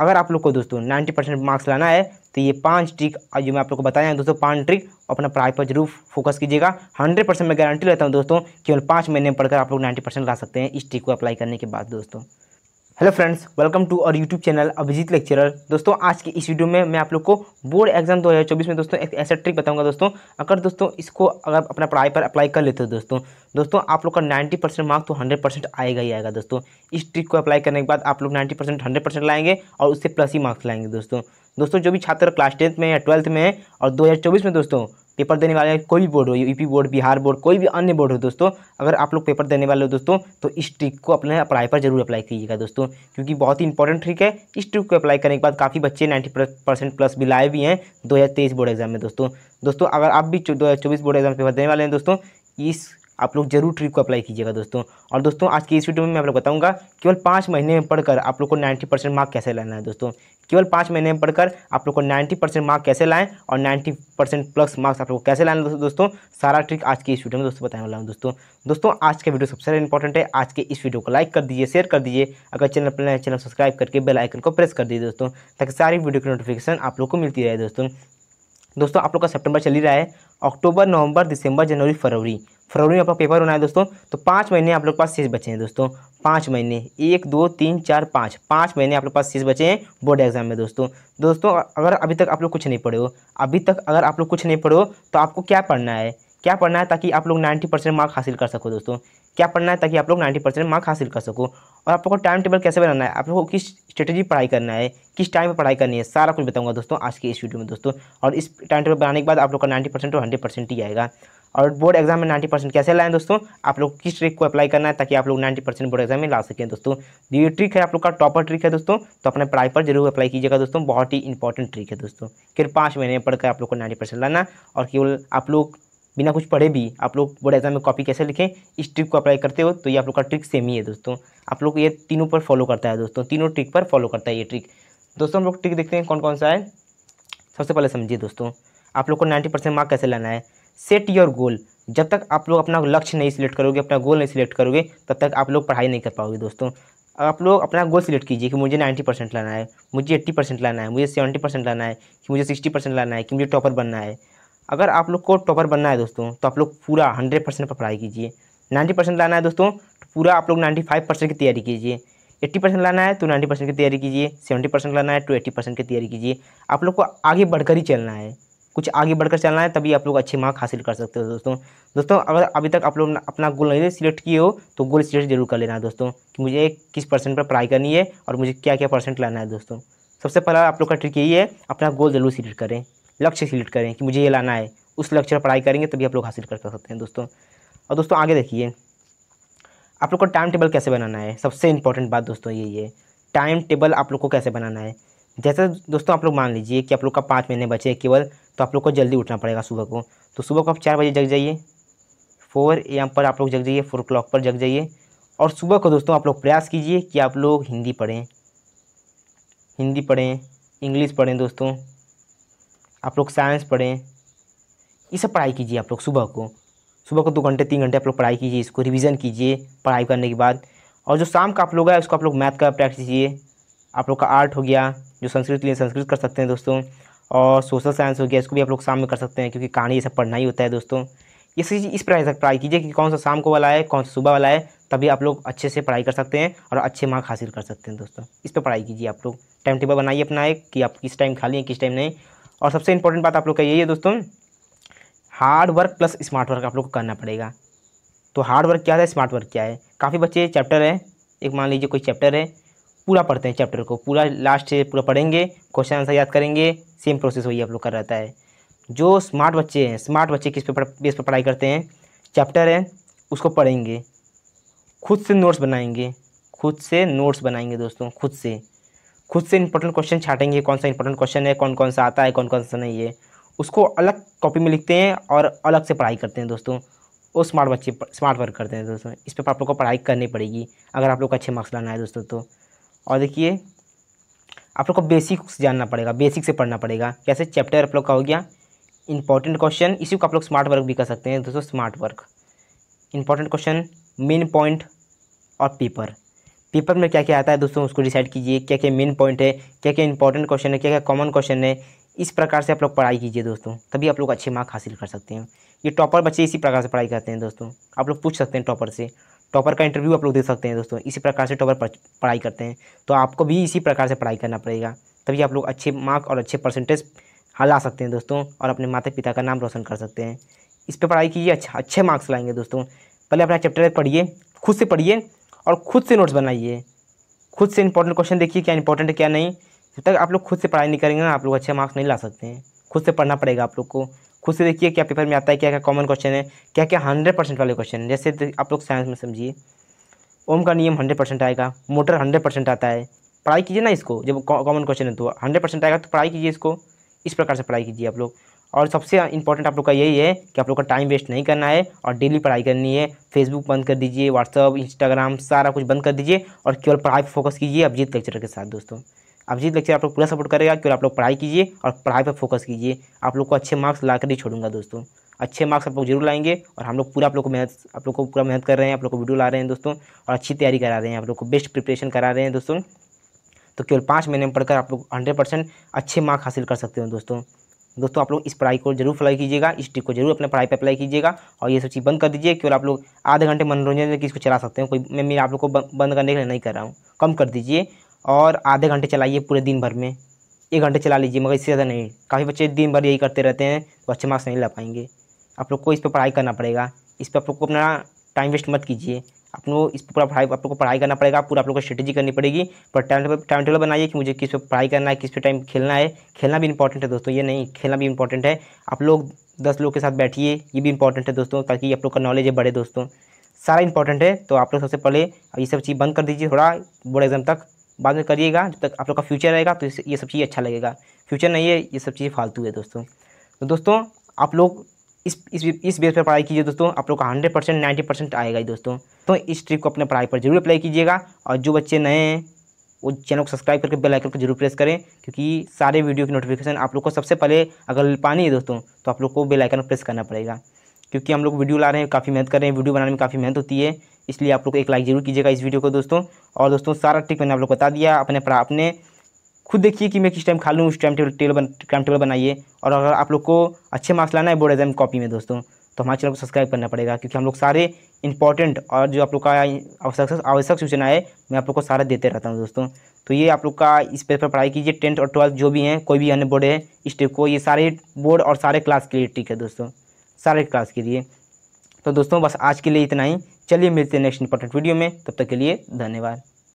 अगर आप लोग को दोस्तों नाइन्टी परसेंट मार्क्स लाना है तो ये पांच ट्रिक जो मैं आप लोग को बताया है दोस्तों पांच ट्रिक अपना पढ़ाई पर जरूर फोकस कीजिएगा हंड्रेड परसेंट मैं गारंटी लेता हूँ दोस्तों केवल पाँच महीने में पढ़कर आप लोग नाइन्टी परसेंट ला सकते हैं इस ट्रिक को अप्लाई करने के बाद दोस्तों hello friends welcome to our YouTube channel Abhijeet lecturer दोस्तों आज की इस वीडियो में मैं आप लोग को बोर्ड एग्जाम 2024 में दोस्तों एक ऐसा ट्रिक बताऊंगा दोस्तों अगर दोस्तों इसको अगर अपना पढ़ाई पर अप्लाई कर लेते हो दोस्तों दोस्तों आप लोग का 90 परसेंट मार्क्स तो 100 परसेंट आएगा ही आएगा दोस्तों इस ट्रिक को अप्लाई करने के बाद आप लोग नाइन्टी परसेंट लाएंगे और उससे प्लस ही मार्क्स लाएंगे दोस्तों दोस्तों जो भी छात्र क्लास टेंथ में या ट्वेल्थ में है और चौबीस में दोस्तों पेपर देने वाले कोई भी बोर्ड हो यूपी बोर्ड बिहार बोर्ड कोई भी अन्य बोर्ड हो दोस्तों अगर आप लोग पेपर देने वाले हो दोस्तों तो इस ट्रिक को अपने पढ़ाई पर जरूर अप्लाई कीजिएगा दोस्तों क्योंकि बहुत ही इंपॉर्टेंट ट्रिक है इस ट्रिक को अप्लाई करने के बाद काफ़ी बच्चे नाइन्टी परसेंट प्लस भी लाए भी हैं तेईस बोर्ड एग्जाम में दोस्तों दोस्तों अगर आप भी दो बोर्ड एग्जाम पेपर देने वाले हैं दोस्तों इस आप लोग जरूर ट्रिक को अप्लाई कीजिएगा दोस्तों और दोस्तों आज की इस वीडियो में मैं आप लोग बताऊंगा केवल पाँच महीने में पढ़कर आप लोग को 90 परसेंट मार्क कैसे लाना है दोस्तों केवल पाँच महीने में पढ़कर आप लोग को 90 परसेंट मार्क कैसे लाएं और 90 परसेंट प्लस मार्क्स आप लोग को कैसे लाना है दोस्तों सारा ट्रिक आज की इस वीडियो में दोस्तों बताने वाला हूँ दोस्तों दोस्तों आज का वीडियो सबसे इंपॉर्टेंट है आज के इस वीडियो को लाइक कर दीजिए शेयर कर दीजिए अगर चैनल पर नए चैनल सब्सक्राइब करके बेल आइकन को प्रेस कर दीजिए दोस्तों ताकि सारी वीडियो की नोटिफिकेशन आप लोग को मिलती रहे दोस्तों दोस्तों आप लोग का सेप्टेम्बर चल ही रहा है अक्टूबर नवंबर दिसंबर जनवरी फरवरी फरवरी में आपका पेपर होना है दोस्तों तो पाँच महीने आप लोग पास शेष बचे हैं दोस्तों पाँच महीने एक दो तीन चार पाँच पाँच महीने आप लोग पास शेष बचे हैं बोर्ड एग्जाम में दोस्तों दोस्तों अगर अभी तक आप लोग कुछ नहीं पढ़े हो अभी तक अगर आप लोग कुछ नहीं पढ़े हो तो आपको क्या पढ़ना है क्या पढ़ना है ताकि आप लोग नाइन्टी परसेंट मार्क हासिल कर सको दोस्तों क्या पढ़ना है ताकि आप लोग नाइन्टी परसेंट मार्क हासिल कर सको और आप लोग को टाइम टेबल कैसे बनाना है आप लोग को किस स्ट्रेटेजी पढ़ाई करना है किस टाइम पर पढ़ाई करनी है सारा कुछ बताऊंगा दोस्तों आज के इस वीडियो में दोस्तों और इस टाइम टेबल बनाने के बाद आप लोग का नाइन्टी परसेंट और हंड्रेड परसेंट ही आएगा और बोर्ड एग्जाम में नाइन्टी परसेंट कैसे लाएं दोस्तों आप लोग किस ट्रिक को अप्लाई करना है ताकि आप लोग नाइन्टी परसेंट बोर्ड एग्जाम में ला सकें दोस्तों तो ये ट्रिक है आप लोग का टॉपर ट्रिक है दोस्तों तो अपने पढ़ाई पर जरूर अप्लाई कीजिएगा दोस्तों बहुत ही इंपॉर्टेंट ट्रिक है दोस्तों फिर पाँच महीने पढ़कर आप लोग को नाइन्टी परसेंट लाना और केवल आप लोग बिना कुछ पढ़े भी आप लोग बोर्ड एग्जाम में कॉपी कैसे लिखें इस ट्रिक को अप्लाई करते हो तो ये आप लोग का ट्रिक सेम ही है दोस्तों आप लोग ये तीनों पर फॉलो करता है दोस्तों तीनों ट्रिक पर फॉलो करता है ये ट्रिक दोस्तों हम लोग ट्रिक देखते हैं कौन कौन सा है सबसे पहले समझिए दोस्तों आप लोग को नाइन्टी परसेंट मार्क कैसे लाना है सेट योर गोल जब तक आप लोग अपना लक्ष्य नहीं सिलेक्ट करोगे अपना गोल नहीं सिलेक्ट करोगे तब तक आप लोग पढ़ाई नहीं कर पाओगे दोस्तों आप लोग अपना गोल सिलेक्ट कीजिए कि मुझे नाइन्टी परसेंट लाना है मुझे एट्टी परसेंट लाना है मुझे सेवेंटी परसेंट लाना है कि मुझे सिक्सटी परसेंट लाना है कि मुझे टॉपर बनना है अगर आप लोग को टॉपर बनना है दोस्तों तो आप लोग पूरा हंड्रेड परसेंट पर पढ़ाई कीजिए नाइन्टी परसेंट लाना है दोस्तों तो पूरा आप लोग नाइन्टी फाइव परसेंट की तैयारी कीजिए एट्टी परसेंट लाना है तो नाइन्टी परसेंट की तैयारी कीजिए सेवेंटी परसेंट लाना है तो एट्टी परसेंट की तैयारी कीजिए आप लोग को आगे बढ़कर ही चलना है कुछ आगे बढ़कर चलना है तभी आप लोग अच्छे मार्क हासिल कर सकते हो दोस्तों दोस्तों अगर अभी तक आप लोग अपना गोल नहीं सिलेक्ट किए हो तो गोल सिलेक्ट जरूर कर लेना है दोस्तों कि मुझे किस परसेंट पर पढ़ाई करनी है और मुझे क्या क्या परसेंट लाना है दोस्तों सबसे पहला आप लोग का ट्रिक यही है अपना गोल जरूर सिलेक्ट करें लक्ष्य सिलेक्ट करें कि मुझे ये लाना है उस लक्ष्य पर पढ़ाई करेंगे तभी आप लोग हासिल कर सकते हैं दोस्तों और दोस्तों आगे देखिए आप लोग को टाइम टेबल कैसे बनाना है सबसे इंपॉर्टेंट बात दोस्तों यही है टाइम टेबल आप लोग को कैसे बनाना है जैसे दोस्तों आप लोग मान लीजिए कि आप लोग का पाँच महीने बचे केवल तो आप लोग को जल्दी उठना पड़ेगा सुबह को तो सुबह को आप चार बजे जग जाइए फोर ए पर आप लोग जग जाइए फोर ओ पर जग जाइए और सुबह को दोस्तों आप लोग प्रयास कीजिए कि आप लोग हिंदी पढ़ें हिंदी पढ़ें इंग्लिश पढ़ें दोस्तों आप लोग साइंस पढ़ें ये सब पढ़ाई कीजिए आप लोग सुबह को सुबह को दो घंटे तीन घंटे आप लोग पढ़ाई कीजिए इसको रिविज़न कीजिए पढ़ाई करने के बाद और जो शाम का आप लोग है उसको आप लोग मैथ का प्रैक्टिस कीजिए आप लोग का आर्ट हो गया जो संस्कृत लिए संस्कृत कर सकते हैं दोस्तों और सोशल साइंस हो गया इसको भी आप लोग शाम में कर सकते हैं क्योंकि कहानी ये सब पढ़ना ही होता है दोस्तों ये चीज़ इस प्रकार से पढ़ाई कीजिए कि कौन सा शाम को वाला है कौन सा सुबह वाला है तभी आप लोग अच्छे से पढ़ाई कर सकते हैं और अच्छे मार्क हासिल कर सकते हैं दोस्तों इस पर पढ़ाई कीजिए आप लोग टाइम टेबल बनाइए अपना एक कि आप किस टाइम खाली हैं किस टाइम नहीं और सबसे इंपॉर्टेंट बात आप लोग का यही है दोस्तों hard work plus smart work आप लोग को करना पड़ेगा तो हार्ड वर्क क्या है स्मार्ट वर्क क्या है काफ़ी बच्चे चैप्टर है एक मान लीजिए कोई चैप्टर है पूरा पढ़ते हैं चैप्टर को पूरा लास्ट से पूरा पढ़ेंगे क्वेश्चन आंसर याद करेंगे सेम प्रोसेस वही आप लोग कर रहता है जो स्मार्ट बच्चे हैं स्मार्ट बच्चे किस पे बेस पर पढ़ाई करते हैं चैप्टर है उसको पढ़ेंगे खुद से नोट्स बनाएंगे खुद से नोट्स बनाएंगे दोस्तों खुद से खुद से इंपॉर्टेंट क्वेश्चन छाटेंगे कौन सा इंपॉर्टेंट क्वेश्चन है कौन कौन सा आता है कौन कौन सा नहीं है उसको अलग कॉपी में लिखते हैं और अलग से पढ़ाई करते हैं दोस्तों वो स्मार्ट बच्चे स्मार्ट वर्क करते हैं दोस्तों इस पर आप लोग को पढ़ाई करनी पड़ेगी अगर आप लोग को अच्छे मार्क्स लाना है दोस्तों तो और देखिए आप लोग को बेसिक्स जानना पड़ेगा बेसिक से पढ़ना पड़ेगा कैसे चैप्टर आप लोग का हो गया इंपॉर्टेंट क्वेश्चन इसी को आप लोग स्मार्ट वर्क भी कर सकते हैं दोस्तों smart work important question main point और पेपर पेपर में क्या क्या आता है दोस्तों उसको डिसाइड कीजिए क्या क्या मेन पॉइंट है क्या क्या इंपॉर्टेंट क्वेश्चन है क्या क्या कॉमन क्वेश्चन है इस प्रकार से आप लोग पढ़ाई कीजिए दोस्तों तभी आप लोग अच्छे मार्क हासिल कर सकते हैं ये टॉपर बच्चे इसी प्रकार से पढ़ाई करते हैं दोस्तों आप लोग पूछ सकते हैं टॉपर से टॉपर का इंटरव्यू आप लोग दे सकते हैं दोस्तों इसी प्रकार से टॉपर पढ़ाई करते हैं तो आपको भी इसी प्रकार से पढ़ाई करना पड़ेगा तभी आप लोग अच्छे मार्क और अच्छे परसेंटेज हिला सकते हैं दोस्तों और अपने माता पिता का नाम रोशन कर सकते हैं इस पर पढ़ाई कीजिए अच्छा अच्छे मार्क्स लाएंगे दोस्तों पहले अपना चैप्टर पढ़िए खुद से पढ़िए और खुद से नोट्स बनाइए खुद से इंपॉर्टेंट क्वेश्चन देखिए क्या इंपॉर्टेंट है क्या नहीं जब तक आप लोग खुद से पढ़ाई नहीं करेंगे ना आप लोग अच्छे मार्क्स नहीं ला सकते हैं खुद से पढ़ना पड़ेगा आप लोग को खुद से देखिए क्या पेपर में आता है क्या क्या कॉमन क्वेश्चन है क्या क्या हंड्रेड परसेंट वाले क्वेश्चन है जैसे तो आप लोग साइंस में समझिए ओम का नियम हंड्रेड परसेंट आएगा मोटर हंड्रेड परसेंट आता है पढ़ाई कीजिए ना इसको जब कॉमन क्वेश्चन है तो हंड्रेड परसेंट आएगा तो पढ़ाई कीजिए इसको इस प्रकार से पढ़ाई कीजिए आप लोग और सबसे इंपॉर्टेंट आप लोग का यही है कि आप लोग का टाइम वेस्ट नहीं करना है और डेली पढ़ाई करनी है फेसबुक बंद कर दीजिए व्हाट्सअप इंस्टाग्राम सारा कुछ बंद कर दीजिए और केवल पढ़ाई पर फोकस कीजिए अभिजीत लेक्चर के साथ दोस्तों अभिजीत लेक्चर आप लोग पूरा सपोर्ट करेगा केवल आप लोग पढ़ाई कीजिए और पढ़ाई पर फोकस कीजिए आप लोग को अच्छे मार्क्स ला कर ही छोड़ूंगा दोस्तों अच्छे मार्क्स आप लोग जरूर लाएंगे और हम लोग पूरा आप लोग को मेहनत आप लोग को पूरा मेहनत कर रहे हैं आप लोग को वीडियो ला रहे हैं दोस्तों और अच्छी तैयारी करा रहे हैं आप लोग को बेस्ट प्रिपरेशन करा रहे हैं दोस्तों तो केवल पाँच महीने में पढ़कर आप लोग हंड्रेड परसेंट अच्छे मार्क हासिल कर सकते हो दोस्तों दोस्तों आप लोग इस पढ़ाई को जरूर अप्लाई कीजिएगा इस टिप को जरूर अपने पढ़ाई पर अप्लाई कीजिएगा और ये सब चीज़ बंद कर दीजिए केवल आप लोग आधे घंटे मनोरंजन में इसको चला सकते हैं कोई मैं मेरे आप लोग को बंद करने के लिए नहीं कर रहा हूँ कम कर दीजिए और आधे घंटे चलाइए पूरे दिन भर में एक घंटे चला लीजिए मगर इससे ज़्यादा नहीं काफ़ी बच्चे दिन भर यही करते रहते हैं तो अच्छे मार्क्स नहीं ला पाएंगे आप लोग को इस पर पढ़ाई करना पड़ेगा इस पर आप लोग को अपना टाइम वेस्ट मत कीजिए आप लोग इस पूरा पढ़ाई आप लोग को पढ़ाई करना पड़ेगा पूरा आप लोग को स्ट्रेटेजी करनी पड़ेगी पर टाइम टेबल टाइम टेबल बनाइए कि मुझे किस पे पढ़ाई करना है किस पे टाइम खेलना है खेलना भी इंपॉर्टेंट है दोस्तों ये नहीं खेलना भी इंपॉर्टेंट है आप लोग दस लोग के साथ बैठिए ये भी इंपॉर्टेंट है दोस्तों ताकि आप लोग का नॉलेज है बढ़े दोस्तों सारा इंपॉर्टेंट है तो आप लोग सबसे पहले ये सब चीज़ बंद कर दीजिए थोड़ा बोर्ड एग्जाम तक बाद में करिएगा जब तक आप लोग का फ्यूचर रहेगा तो ये सब चीज़ अच्छा लगेगा फ्यूचर नहीं है ये सब चीज़ फालतू है दोस्तों तो दोस्तों आप लोग इस इस इस बेस पर पढ़ाई कीजिए दोस्तों आप लोग का हंड्रेड परसेंट नाइन्टी परसेंट आएगा ही दोस्तों तो इस ट्रिक को अपने पढ़ाई पर जरूर अप्लाई कीजिएगा और जो बच्चे नए हैं वो चैनल को सब्सक्राइब करके बेल आइकन को जरूर प्रेस करें क्योंकि सारे वीडियो की नोटिफिकेशन आप लोग को सबसे पहले अगर पानी है दोस्तों तो आप लोग को बेल आइकन प्रेस करना पड़ेगा क्योंकि हम लोग वीडियो ला रहे हैं काफ़ी मेहनत कर रहे हैं वीडियो बनाने में काफ़ी मेहनत होती है इसलिए आप लोग को एक लाइक जरूर कीजिएगा इस वीडियो को दोस्तों और दोस्तों सारा ट्रिक मैंने आप लोग को बता दिया अपने अपने खुद देखिए कि मैं किस टाइम खा लूँ उस टाइम टेबल टेबल बन टाइम टेबल बनाइए और अगर आप लोग को अच्छे मार्क्स लाना है बोर्ड एग्जाम कॉपी में दोस्तों तो हमारे चैनल को सब्सक्राइब करना पड़ेगा क्योंकि हम लोग सारे इंपॉर्टेंट और जो आप लोग का आवश्यक आवश्यक सूचना है मैं आप लोग को सारा देते रहता हूँ दोस्तों तो ये आप लोग का इस पेज पर पढ़ाई कीजिए टेंथ और ट्वेल्थ जो भी हैं कोई भी अन्य बोर्ड है इस टेप को ये सारे बोर्ड और सारे क्लास के लिए ठीक है दोस्तों सारे क्लास के लिए तो दोस्तों बस आज के लिए इतना ही चलिए मिलते हैं नेक्स्ट इंपॉर्टेंट वीडियो में तब तक के लिए धन्यवाद